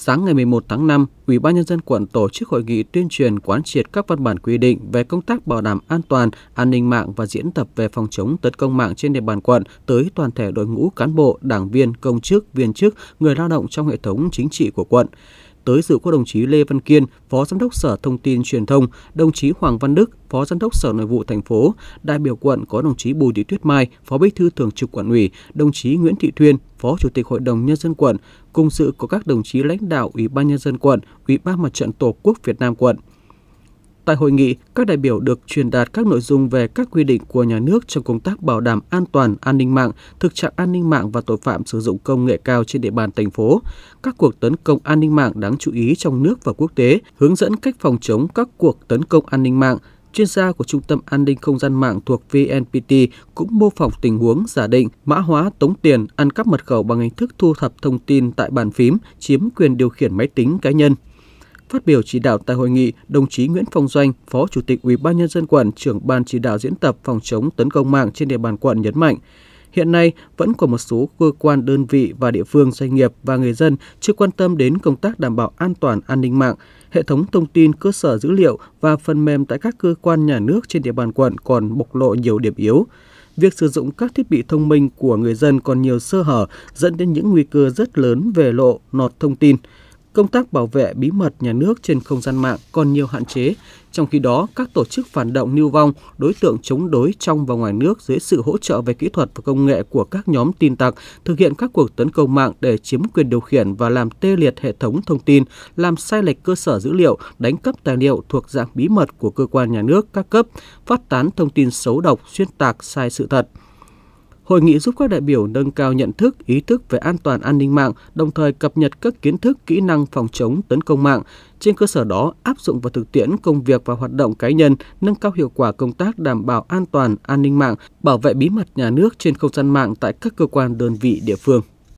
sáng ngày 11 tháng 5, Ủy ban nhân dân quận tổ chức hội nghị tuyên truyền quán triệt các văn bản quy định về công tác bảo đảm an toàn, an ninh mạng và diễn tập về phòng chống tấn công mạng trên địa bàn quận tới toàn thể đội ngũ cán bộ, đảng viên, công chức, viên chức, người lao động trong hệ thống chính trị của quận tới dự có đồng chí Lê Văn Kiên, Phó Giám đốc Sở Thông tin Truyền thông, đồng chí Hoàng Văn Đức, Phó Giám đốc Sở Nội vụ thành phố, đại biểu quận có đồng chí Bùi Thị Tuyết Mai, Phó Bí thư Thường trực Quận ủy, đồng chí Nguyễn Thị Thuyên, Phó Chủ tịch Hội đồng Nhân dân quận, cùng sự có các đồng chí lãnh đạo Ủy ban Nhân dân quận, Ủy ban Mặt trận Tổ quốc Việt Nam quận. Tại hội nghị, các đại biểu được truyền đạt các nội dung về các quy định của nhà nước trong công tác bảo đảm an toàn an ninh mạng, thực trạng an ninh mạng và tội phạm sử dụng công nghệ cao trên địa bàn thành phố, các cuộc tấn công an ninh mạng đáng chú ý trong nước và quốc tế, hướng dẫn cách phòng chống các cuộc tấn công an ninh mạng, chuyên gia của Trung tâm An ninh Không gian mạng thuộc VNPT cũng mô phỏng tình huống giả định mã hóa tống tiền ăn cắp mật khẩu bằng hình thức thu thập thông tin tại bàn phím chiếm quyền điều khiển máy tính cá nhân Phát biểu chỉ đạo tại hội nghị, đồng chí Nguyễn Phong Doanh, Phó Chủ tịch Ủy ban nhân dân quận, trưởng ban chỉ đạo diễn tập phòng chống tấn công mạng trên địa bàn quận nhấn mạnh, hiện nay vẫn còn một số cơ quan đơn vị và địa phương doanh nghiệp và người dân chưa quan tâm đến công tác đảm bảo an toàn an ninh mạng, hệ thống thông tin cơ sở dữ liệu và phần mềm tại các cơ quan nhà nước trên địa bàn quận còn bộc lộ nhiều điểm yếu. Việc sử dụng các thiết bị thông minh của người dân còn nhiều sơ hở dẫn đến những nguy cơ rất lớn về lộ nọt thông tin – công tác bảo vệ bí mật nhà nước trên không gian mạng còn nhiều hạn chế, trong khi đó các tổ chức phản động lưu vong, đối tượng chống đối trong và ngoài nước dưới sự hỗ trợ về kỹ thuật và công nghệ của các nhóm tin tặc thực hiện các cuộc tấn công mạng để chiếm quyền điều khiển và làm tê liệt hệ thống thông tin, làm sai lệch cơ sở dữ liệu, đánh cắp tài liệu thuộc dạng bí mật của cơ quan nhà nước các cấp, phát tán thông tin xấu độc, xuyên tạc sai sự thật. Hội nghị giúp các đại biểu nâng cao nhận thức, ý thức về an toàn an ninh mạng, đồng thời cập nhật các kiến thức, kỹ năng phòng chống tấn công mạng. Trên cơ sở đó, áp dụng vào thực tiễn công việc và hoạt động cá nhân, nâng cao hiệu quả công tác đảm bảo an toàn an ninh mạng, bảo vệ bí mật nhà nước trên không gian mạng tại các cơ quan đơn vị địa phương.